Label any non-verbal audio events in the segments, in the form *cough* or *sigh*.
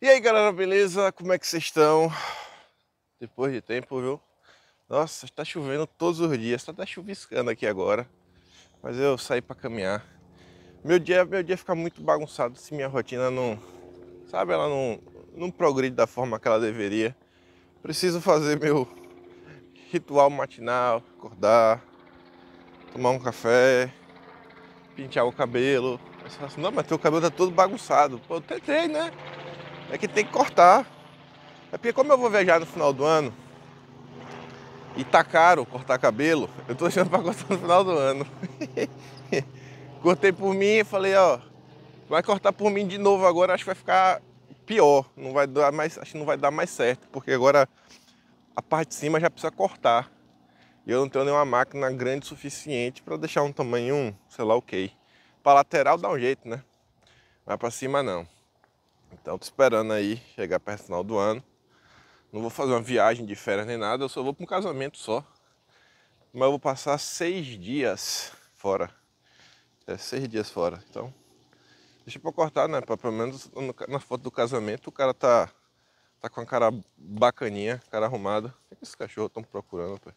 E aí galera, beleza? Como é que vocês estão? Depois de tempo, viu? Nossa, está chovendo todos os dias, está até chuviscando aqui agora. Mas eu saí para caminhar. Meu dia, meu dia fica muito bagunçado se minha rotina não, sabe, ela não, não progride da forma que ela deveria. Preciso fazer meu ritual matinal, acordar, tomar um café, pentear o cabelo. Você fala assim, não, mas teu cabelo tá todo bagunçado. Pô, eu tentei, né? é que tem que cortar. É porque como eu vou viajar no final do ano e tá caro cortar cabelo, eu tô deixando pra cortar no final do ano. *laughs* Cortei por mim e falei, ó, vai cortar por mim de novo agora, acho que vai ficar pior, não vai dar mais, acho que não vai dar mais certo, porque agora a parte de cima já precisa cortar. E eu não tenho nenhuma máquina grande o suficiente para deixar um tamanho, sei lá o que. Pra lateral dá um jeito, né? Mas pra cima não. Então tô esperando aí chegar perto do final do ano. Não vou fazer uma viagem de férias nem nada, eu só vou para um casamento só. Mas eu vou passar seis dias fora. É, seis dias fora. Então, deixa pra cortar, né? Pra, pelo menos na foto do casamento o cara tá, tá com a cara bacaninha, cara arrumada. O que, é que esses cachorros estão procurando, pai?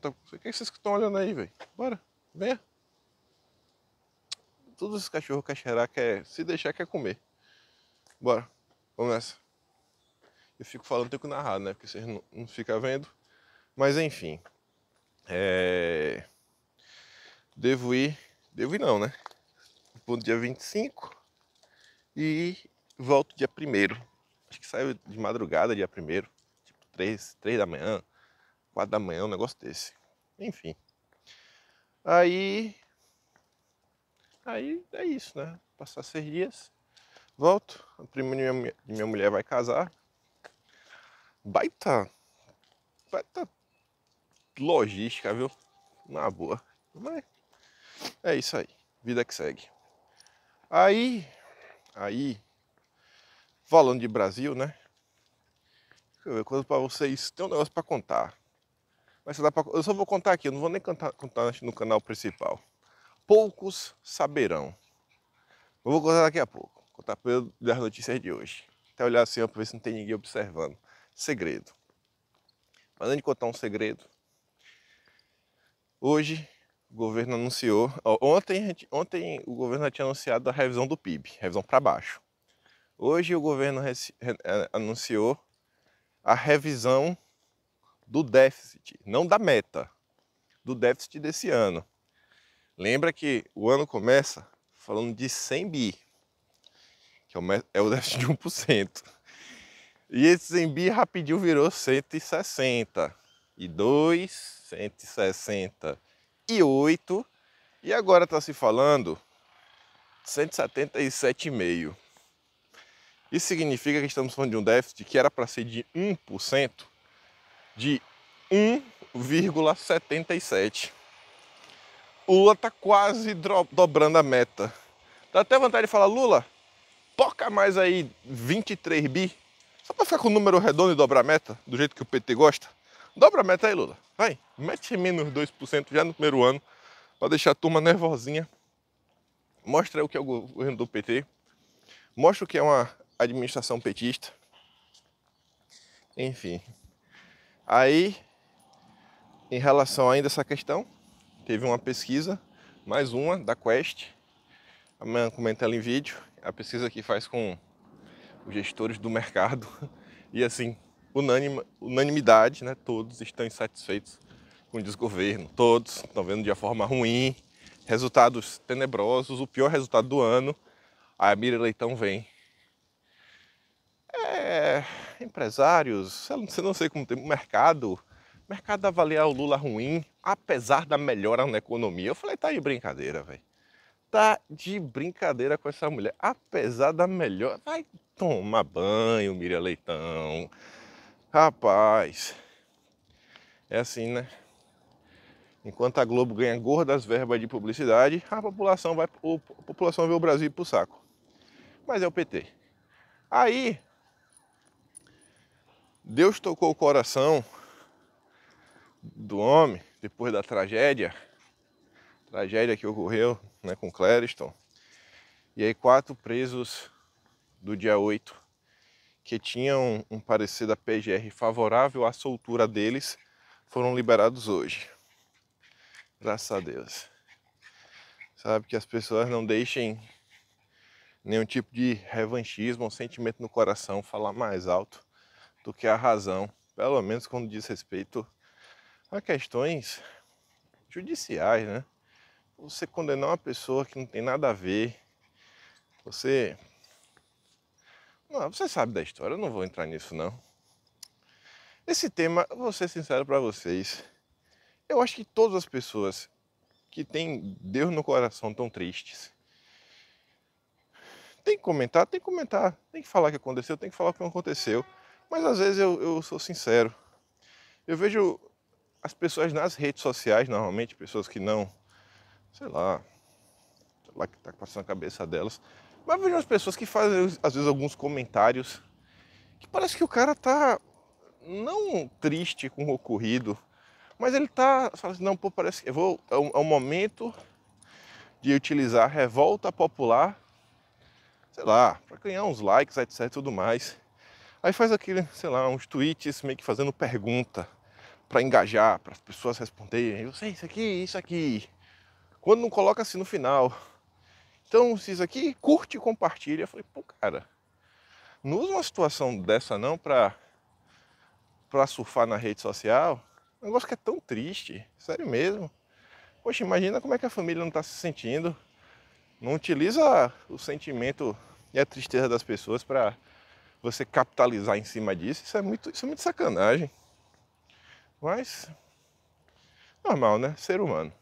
Tá, o que, é que vocês estão olhando aí, velho? Bora, venha. Todos os cachorros Xerá quer é, se deixar quer comer. Bora, vamos nessa. Eu fico falando, tenho que narrar, né? Porque vocês não, não ficam vendo. Mas enfim. É... Devo ir. Devo ir não, né? Vou no dia 25 e volto dia 1 Acho que saiu de madrugada dia 1 Tipo 3, 3 da manhã, 4 da manhã, um negócio desse. Enfim. Aí Aí é isso, né? Passar seis dias, volto. A prima de minha, mulher, de minha mulher vai casar. Baita. Baita logística, viu? Na boa. Mas é isso aí. Vida que segue. Aí. Aí. Falando de Brasil, né? Deixa eu ver, coisa pra vocês. Tem um negócio pra contar. Mas dá pra, eu só vou contar aqui, eu não vou nem cantar, contar no canal principal poucos saberão. Eu vou contar daqui a pouco, contar pelas notícias de hoje. Até olhar assim para ver se não tem ninguém observando. Segredo. Mas antes de contar um segredo, hoje o governo anunciou. Ontem, ontem o governo tinha anunciado a revisão do PIB, revisão para baixo. Hoje o governo é, anunciou a revisão do déficit, não da meta, do déficit desse ano. Lembra que o ano começa falando de 100 bi, que é o é *laughs* déficit de 1%. E esse 100 bi rapidinho virou 160, e 2, 168, e agora está se falando 177,5. Isso significa que estamos falando de um déficit que era para ser de 1%, de 1,77 o Lula está quase dobrando a meta. Dá até vontade de falar, Lula, toca mais aí 23 bi, só para ficar com o número redondo e dobrar a meta, do jeito que o PT gosta. Dobra a meta aí, Lula. Vai, mete menos 2% já no primeiro ano, para deixar a turma nervosinha. Mostra o que é o governo do PT. Mostra o que é uma administração petista. Enfim. Aí, em relação ainda a essa questão, teve uma pesquisa, mais uma da Quest. Amanhã comenta ela em vídeo. A pesquisa que faz com os gestores do mercado. *laughs* E assim, unanimidade, né? Todos estão insatisfeitos com o desgoverno. Todos estão vendo de forma ruim, resultados tenebrosos, o pior resultado do ano. A Mira Leitão vem. É, empresários, eu não sei como tem mercado, mercado avaliar o Lula ruim, apesar da melhora na economia. Eu falei, tá de brincadeira, velho. Tá de brincadeira com essa mulher. Apesar da melhora. Vai tomar banho, Miriam Leitão. Rapaz. É assim, né? Enquanto a Globo ganha gordas verbas de publicidade, a população vai, a população vê o Brasil pro saco. Mas é o PT. Aí Deus tocou o coração do homem depois da tragédia, tragédia que ocorreu né, com Clareston, E aí quatro presos do dia 8 que tinham um parecer da PGR favorável à soltura deles foram liberados hoje. Graças a Deus. Sabe que as pessoas não deixem nenhum tipo de revanchismo ou sentimento no coração falar mais alto do que a razão, pelo menos quando diz respeito a questões judiciais, né? Você condenar uma pessoa que não tem nada a ver, você. Não, você sabe da história, eu não vou entrar nisso não. Esse tema, vou ser sincero para vocês, eu acho que todas as pessoas que têm Deus no coração tão tristes. Tem que comentar, tem que comentar, tem que falar o que aconteceu, tem que falar o que não aconteceu. Mas às vezes eu, eu sou sincero. Eu vejo as pessoas nas redes sociais, normalmente, pessoas que não, sei lá, sei lá que está passando a cabeça delas, mas vejo as pessoas que fazem, às vezes, alguns comentários que parece que o cara tá não triste com o ocorrido, mas ele tá falando assim, não, pô, parece que eu vou, é um, é um momento de utilizar a revolta popular, sei lá, para ganhar uns likes, etc, tudo mais. Aí faz aquele, sei lá, uns tweets meio que fazendo pergunta para engajar, para as pessoas responderem, eu sei é isso aqui, isso aqui. Quando não coloca assim no final. Então, se isso aqui, curte e compartilha. Eu falei, pô, cara, não usa uma situação dessa não para para surfar na rede social. Um negócio que é tão triste, sério mesmo. Poxa, imagina como é que a família não está se sentindo. Não utiliza o sentimento e a tristeza das pessoas para você capitalizar em cima disso. Isso é muito, isso é muito sacanagem. Mas, normal, né? Ser humano.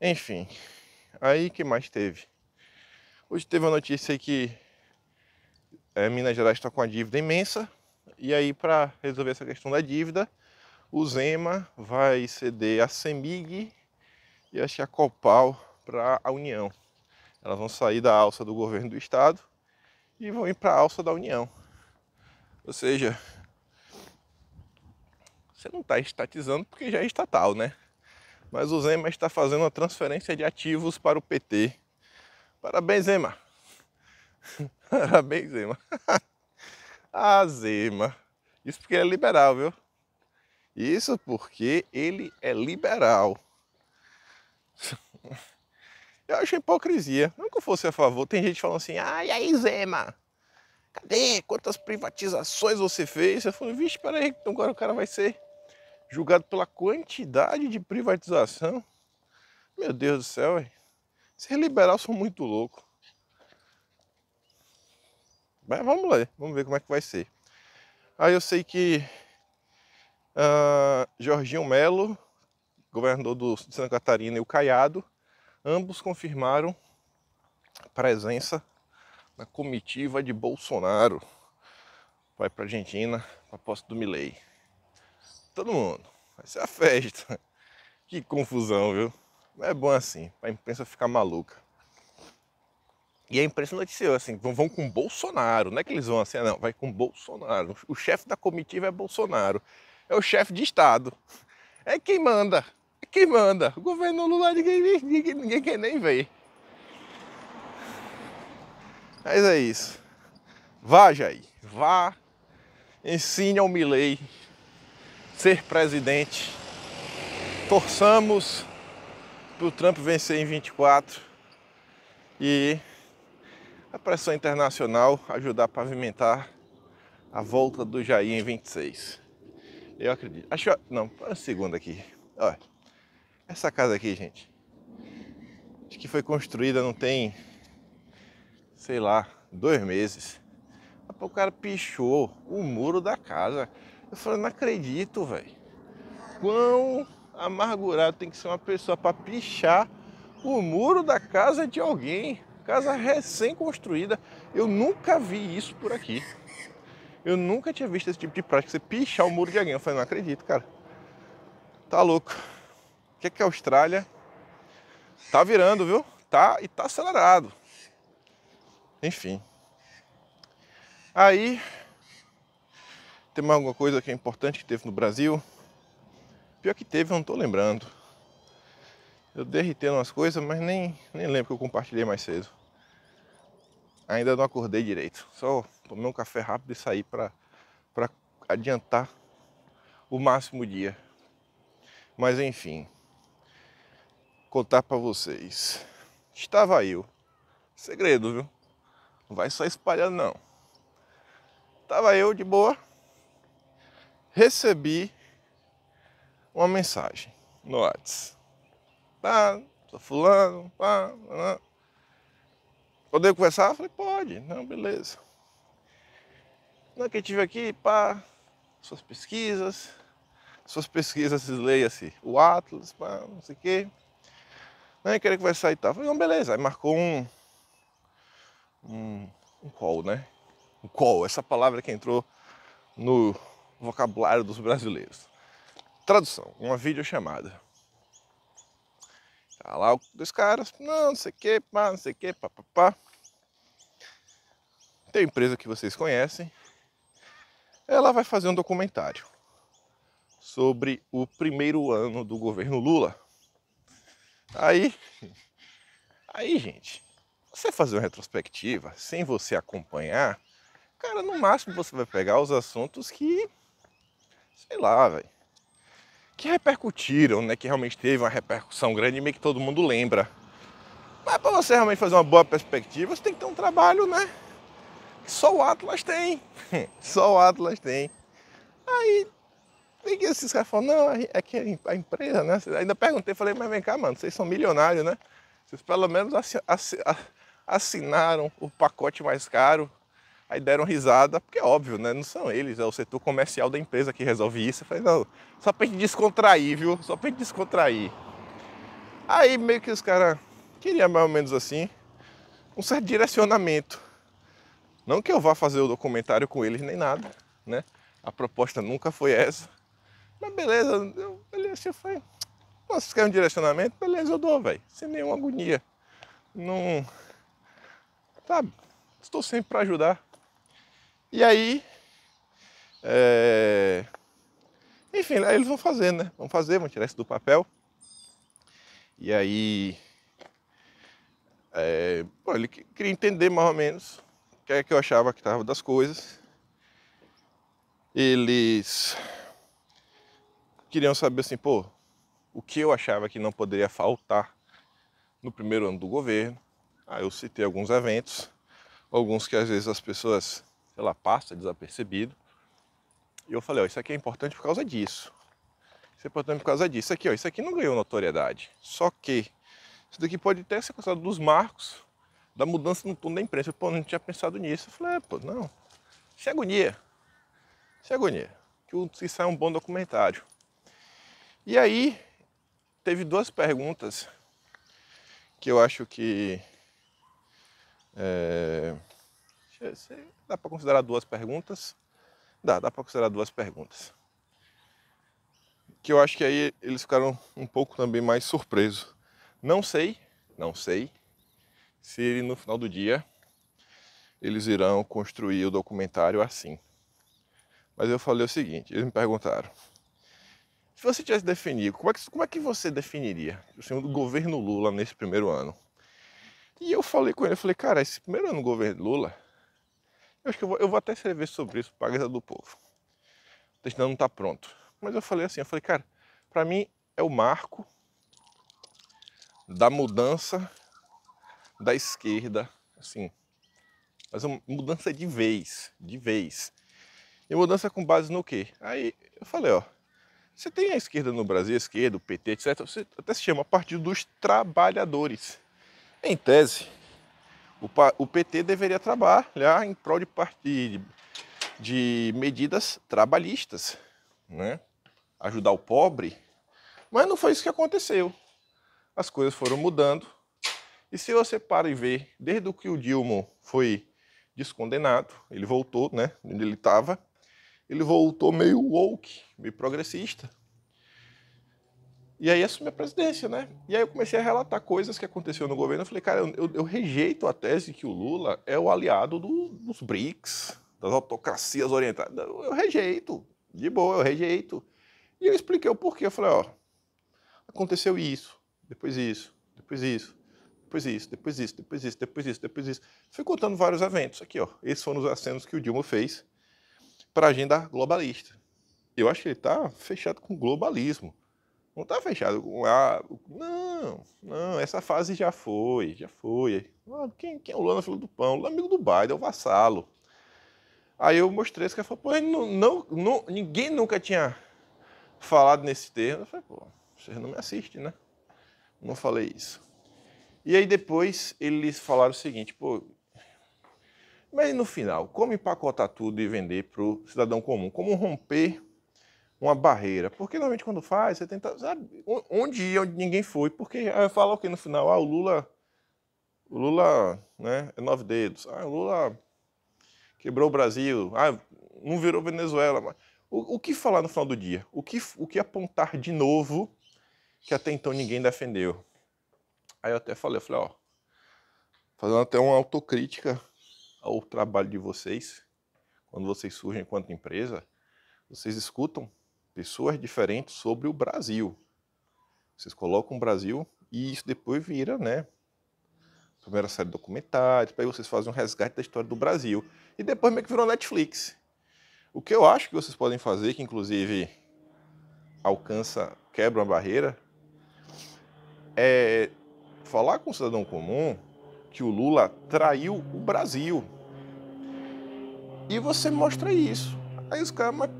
Enfim, aí que mais teve? Hoje teve a notícia que é, Minas Gerais está com a dívida imensa. E aí, para resolver essa questão da dívida, o Zema vai ceder a Semig e acho que a Copal para a União. Elas vão sair da alça do governo do estado e vão ir para a alça da União. Ou seja, você não está estatizando porque já é estatal, né? Mas o Zema está fazendo a transferência de ativos para o PT. Parabéns, Zema. *laughs* Parabéns, Zema. *laughs* ah, Zema. Isso porque ele é liberal, viu? Isso porque ele é liberal. *laughs* Eu acho hipocrisia. Não que eu fosse a favor. Tem gente falando assim, ai, ah, aí, Zema? Cadê? Quantas privatizações você fez? Eu falei, vixe, peraí, então agora o cara vai ser julgado pela quantidade de privatização. Meu Deus do céu, véio. esses liberais são muito loucos. Mas vamos lá, vamos ver como é que vai ser. Aí eu sei que uh, Jorginho Melo, governador do, de Santa Catarina, e o Caiado, ambos confirmaram presença na comitiva de Bolsonaro. Vai para Argentina, para posse do Milei todo mundo. Vai ser a festa. *laughs* Que confusão, viu? Mas é bom assim, pra imprensa ficar maluca. E a imprensa noticiou assim, vão, com Bolsonaro, não é que eles vão assim, ah, não, vai com Bolsonaro. O chefe da comitiva é Bolsonaro. É o chefe de Estado. *laughs* É quem manda. É quem manda. O governo Lula ninguém, ninguém, ninguém quer nem ver. Mas é isso. Vá, Jair. Vá. Ensine ao milley ser presidente. Torçamos para o Trump vencer em 24 e a pressão internacional ajudar a pavimentar a volta do Jair em 26. Eu acredito. Acho, não, para um segundo aqui. Olha, essa casa aqui, gente, acho que foi construída não tem, sei lá, dois meses. o cara pichou o muro da casa. Eu falei, não acredito, velho. Quão amargurado tem que ser uma pessoa para pichar o muro da casa de alguém. Casa recém-construída. Eu nunca vi isso por aqui. Eu nunca tinha visto esse tipo de prática. Você pichar o muro de alguém. Eu falei, não acredito, cara. Tá louco. O que é que a Austrália tá virando, viu? Tá e tá acelerado. Enfim. Aí tem mais alguma coisa que é importante que teve no Brasil? Pior que teve, eu não estou lembrando. Eu derretei umas coisas, mas nem, nem lembro que eu compartilhei mais cedo. Ainda não acordei direito. Só tomei um café rápido e saí para adiantar o máximo dia. Mas enfim, contar para vocês. Estava eu. Segredo, viu? Não vai só espalhando não. Estava eu de boa, recebi uma mensagem no WhatsApp. Tá, tô fulano, pá, pá. Né? Poder conversar? falei, pode, não, beleza. Não, que tive aqui, pá, suas pesquisas, suas pesquisas, leia-se, o Atlas, pá, não sei o quê. Não, né, queria conversar e tal. falei, não, beleza. Aí marcou um, um, um call, né? Um call, essa palavra que entrou no vocabulário dos brasileiros. Tradução, uma videochamada. Tá lá dois caras, não, não sei o que, pá, não sei o que, papapá. Tem uma empresa que vocês conhecem, ela vai fazer um documentário sobre o primeiro ano do governo Lula. Aí, aí, gente, você fazer uma retrospectiva sem você acompanhar, cara, no máximo você vai pegar os assuntos que sei lá, velho, que repercutiram, né? Que realmente teve uma repercussão grande e meio que todo mundo lembra. Mas para você realmente fazer uma boa perspectiva, você tem que ter um trabalho, né? Que só o Atlas tem. *laughs* só o Atlas tem. Aí tem que esses caras falam, não, é, é que a empresa, né? Ainda perguntei, falei, mas vem cá, mano, vocês são milionários, né? Vocês pelo menos assinaram o pacote mais caro Aí deram risada, porque é óbvio, né? Não são eles, é o setor comercial da empresa que resolve isso. Eu falei, não, só pra gente descontrair, viu? Só pra gente descontrair. Aí meio que os caras queriam mais ou menos assim, um certo direcionamento. Não que eu vá fazer o documentário com eles nem nada, né? A proposta nunca foi essa. Mas beleza, eu olhei assim e falei, vocês querem um direcionamento? Beleza, eu dou, velho. Sem nenhuma agonia. Não. Sabe? Estou sempre para ajudar. E aí. É... Enfim, aí eles vão fazer, né? Vão fazer, vão tirar isso do papel. E aí. É... Bom, ele queria entender mais ou menos o que é que eu achava que estava das coisas. Eles queriam saber assim, pô, o que eu achava que não poderia faltar no primeiro ano do governo. Aí eu citei alguns eventos, alguns que às vezes as pessoas sei lá, passa desapercebido. E eu falei, ó, isso aqui é importante por causa disso. Isso é importante por causa disso. Isso aqui, ó, isso aqui não ganhou notoriedade. Só que isso daqui pode até ser causado dos marcos da mudança no tom da imprensa. Pô, não tinha pensado nisso. Eu falei, é, pô, não. Isso é agonia. Isso é agonia. Que isso se sai é um bom documentário. E aí, teve duas perguntas que eu acho que. É, é, dá para considerar duas perguntas? Dá, dá para considerar duas perguntas. Que eu acho que aí eles ficaram um pouco também mais surpresos. Não sei, não sei, se no final do dia eles irão construir o documentário assim. Mas eu falei o seguinte, eles me perguntaram. Se você tivesse definido, como é que, como é que você definiria assim, o governo Lula nesse primeiro ano? E eu falei com ele, eu falei, cara, esse primeiro ano do governo Lula, eu acho que eu vou, eu vou até escrever sobre isso, para a Pagas do Povo. O texto não está pronto. Mas eu falei assim, eu falei, cara, para mim é o marco da mudança da esquerda, assim, mas é uma mudança de vez, de vez. E mudança com base no quê? Aí eu falei, ó, você tem a esquerda no Brasil, a esquerda, o PT, etc. Você até se chama Partido dos Trabalhadores. Em tese, o, PT deveria trabalhar em prol de, de, de medidas trabalhistas, né? ajudar o pobre, mas não foi isso que aconteceu. As coisas foram mudando. E se você para e ver desde que o Dilma foi descondenado, ele voltou, né? Onde ele estava, ele voltou meio woke, meio progressista, e aí assumi a presidência, né? E aí eu comecei a relatar coisas que aconteceu no governo. Eu falei, cara, eu, eu rejeito a tese que o Lula é o aliado do, dos BRICS, das autocracias orientais. Eu, eu rejeito, de boa, eu rejeito. E eu expliquei o porquê. Eu falei, ó, aconteceu isso, depois isso, depois isso, depois isso, depois isso, depois isso, depois isso, depois isso. Fui contando vários eventos aqui, ó. Esses foram os acenos que o Dilma fez para a agenda globalista. Eu acho que ele está fechado com globalismo não está fechado com a. Não, não, essa fase já foi, já foi. Ah, quem, quem é o Lula na fila do pão? O é amigo do Biden, é o vassalo. Aí eu mostrei esse cara falou, pô, não, não, não, ninguém nunca tinha falado nesse termo. Eu falei, pô, vocês não me assistem, né? Não falei isso. E aí depois eles falaram o seguinte, pô, mas no final, como empacotar tudo e vender para o cidadão comum? Como romper uma barreira. Porque normalmente quando faz, você tenta. Sabe, onde ia, onde ninguém foi. Porque ah, fala o quê no final? Ah, o Lula. O Lula né, é nove dedos. Ah, o Lula quebrou o Brasil. Ah, não virou Venezuela. O, o que falar no final do dia? O que, o que apontar de novo que até então ninguém defendeu? Aí eu até falei, eu falei, ó, fazendo até uma autocrítica ao trabalho de vocês, quando vocês surgem enquanto empresa, vocês escutam pessoas diferentes sobre o Brasil. Vocês colocam o Brasil e isso depois vira, né? Primeira série de documentários, aí vocês fazem um resgate da história do Brasil. E depois meio que virou Netflix. O que eu acho que vocês podem fazer, que inclusive alcança, quebra uma barreira, é falar com o cidadão comum que o Lula traiu o Brasil. E você mostra isso. Aí os caras, mas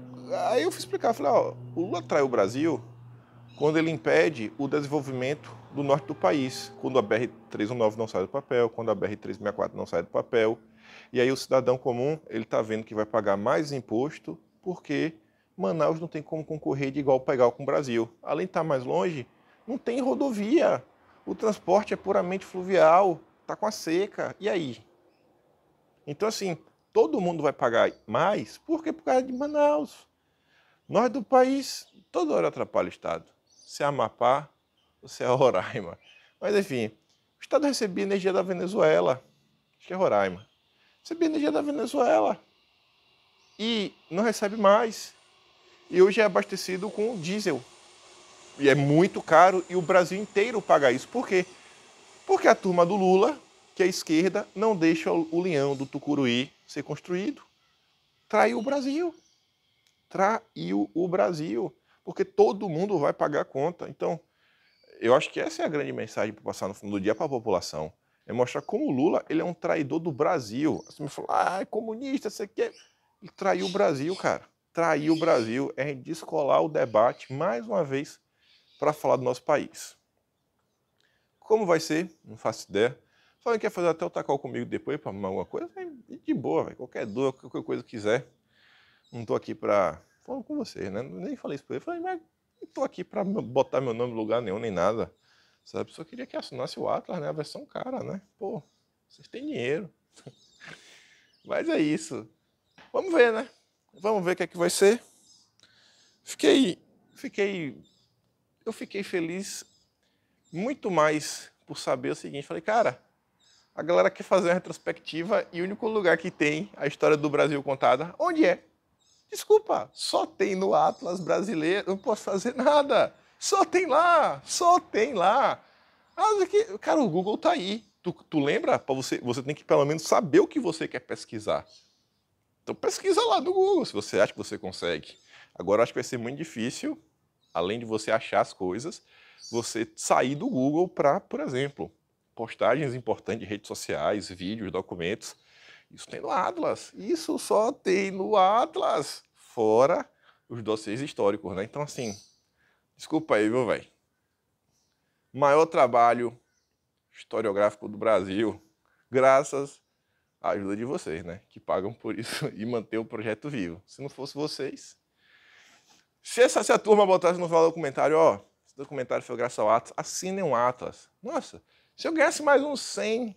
aí eu fui explicar, falei, ó, o Lula traiu o Brasil quando ele impede o desenvolvimento do norte do país, quando a BR-319 não sai do papel, quando a BR-364 não sai do papel. E aí o cidadão comum, ele está vendo que vai pagar mais imposto porque Manaus não tem como concorrer de igual para igual com o Brasil. Além de estar tá mais longe, não tem rodovia. O transporte é puramente fluvial, está com a seca. E aí? Então, assim, todo mundo vai pagar mais porque por causa de Manaus. Nós do país, toda hora atrapalha o Estado. Se é Amapá, se é Roraima. Mas, enfim, o Estado recebia energia da Venezuela. Acho que é Roraima. Recebia energia da Venezuela. E não recebe mais. E hoje é abastecido com diesel. E é muito caro e o Brasil inteiro paga isso. Por quê? Porque a turma do Lula, que é a esquerda, não deixa o leão do Tucuruí ser construído. Traiu o Brasil traiu o Brasil, porque todo mundo vai pagar a conta. Então, eu acho que essa é a grande mensagem para passar no fundo do dia para a população. É mostrar como o Lula ele é um traidor do Brasil. Você me fala, ah, é comunista, você quer. Ele traiu o Brasil, cara. Traiu o Brasil. É descolar o debate, mais uma vez, para falar do nosso país. Como vai ser? Não faço ideia. Falando que quer fazer até o tacal comigo depois para arrumar alguma coisa, de boa, véio. qualquer dor, qualquer coisa que quiser não estou aqui para. Falo com vocês, né? Nem falei isso para ele. Falei, mas não estou aqui para botar meu nome em lugar nenhum, nem nada. Sabe? Só queria que assinasse o Atlas, né? A versão cara, né? Pô, vocês têm dinheiro. *laughs* mas é isso. Vamos ver, né? Vamos ver o que é que vai ser. Fiquei. Fiquei. Eu fiquei feliz muito mais por saber o seguinte. Falei, cara, a galera quer fazer uma retrospectiva e o único lugar que tem a história do Brasil contada, onde é? Desculpa, só tem no Atlas brasileiro, não posso fazer nada. Só tem lá, só tem lá. Ah, mas é que, cara, o Google tá aí. Tu, tu lembra? você, você tem que pelo menos saber o que você quer pesquisar. Então pesquisa lá no Google, se você acha que você consegue. Agora acho que vai ser muito difícil, além de você achar as coisas, você sair do Google para, por exemplo, postagens importantes de redes sociais, vídeos, documentos. Isso tem no Atlas. Isso só tem no Atlas fora os dossiês históricos, né? Então, assim, desculpa aí, viu, velho? Maior trabalho historiográfico do Brasil, graças à ajuda de vocês, né? Que pagam por isso *laughs* e manter o projeto vivo. Se não fosse vocês. Se essa se a turma botasse no valor documentário, ó, esse documentário foi graças ao Atlas, assinem um Atlas. Nossa, se eu ganhasse mais uns 100,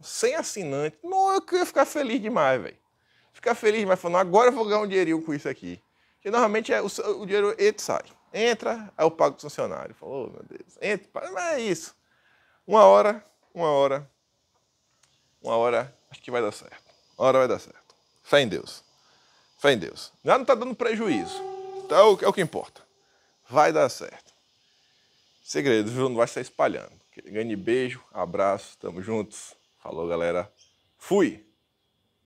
100 assinantes, não, eu ia ficar feliz demais, velho ficar feliz, mas falando, agora eu vou ganhar um dinheirinho com isso aqui. Porque normalmente é, o, o dinheiro entra e sai. Entra, aí eu pago do funcionário. Falou, oh, meu Deus, entra, paga, mas é isso. Uma hora, uma hora, uma hora, acho que vai dar certo. Uma hora vai dar certo. Fé em Deus. Fé em Deus. Já não está dando prejuízo. Então é o, é o que importa. Vai dar certo. Segredo, viu? Não vai estar espalhando. Grande beijo, abraço, tamo juntos. Falou, galera. Fui!